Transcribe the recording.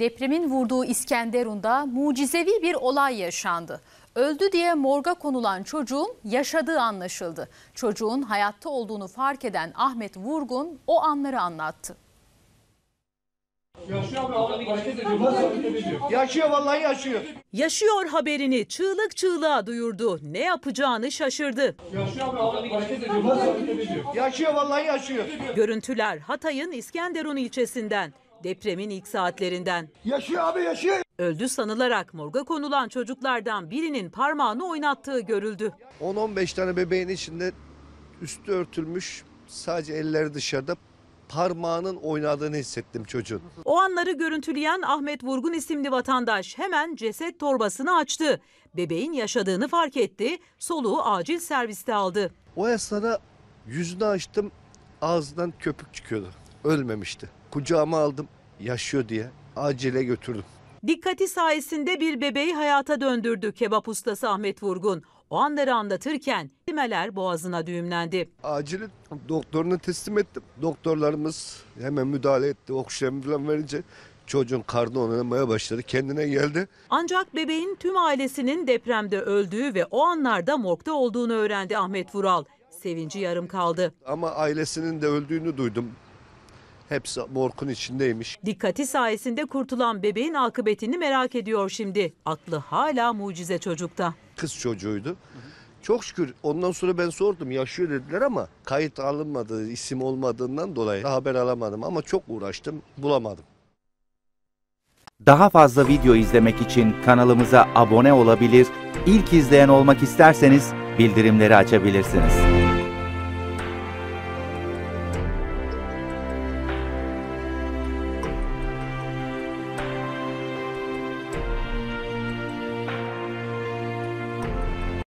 Depremin vurduğu İskenderun'da mucizevi bir olay yaşandı. Öldü diye morga konulan çocuğun yaşadığı anlaşıldı. Çocuğun hayatta olduğunu fark eden Ahmet Vurgun o anları anlattı. Yaşıyor, şey şey yaşıyor vallahi yaşıyor. Yaşıyor haberini çığlık çığlığa duyurdu. Ne yapacağını şaşırdı. Yaşıyor, şey yaşıyor vallahi yaşıyor. Görüntüler Hatay'ın İskenderun ilçesinden depremin ilk saatlerinden. Yaşıyor abi yaşıyor. Öldü sanılarak morga konulan çocuklardan birinin parmağını oynattığı görüldü. 10-15 tane bebeğin içinde üstü örtülmüş sadece elleri dışarıda parmağının oynadığını hissettim çocuğun. O anları görüntüleyen Ahmet Vurgun isimli vatandaş hemen ceset torbasını açtı. Bebeğin yaşadığını fark etti. Soluğu acil serviste aldı. O esnada yüzünü açtım ağzından köpük çıkıyordu. Ölmemişti. Kucağıma aldım yaşıyor diye acile götürdüm. Dikkati sayesinde bir bebeği hayata döndürdü kebap ustası Ahmet Vurgun. O anları anlatırken limeler boğazına düğümlendi. Acil doktoruna teslim ettim. Doktorlarımız hemen müdahale etti. Oksijen falan verince çocuğun karnı oynamaya başladı. Kendine geldi. Ancak bebeğin tüm ailesinin depremde öldüğü ve o anlarda morgda olduğunu öğrendi Ahmet Vural. Sevinci yarım kaldı. Ama ailesinin de öldüğünü duydum. Hepsi morkun içindeymiş. Dikkati sayesinde kurtulan bebeğin akıbetini merak ediyor şimdi. Aklı hala mucize çocukta. Kız çocuğuydu. Çok şükür ondan sonra ben sordum yaşıyor dediler ama kayıt alınmadı isim olmadığından dolayı haber alamadım ama çok uğraştım bulamadım. Daha fazla video izlemek için kanalımıza abone olabilir, ilk izleyen olmak isterseniz bildirimleri açabilirsiniz.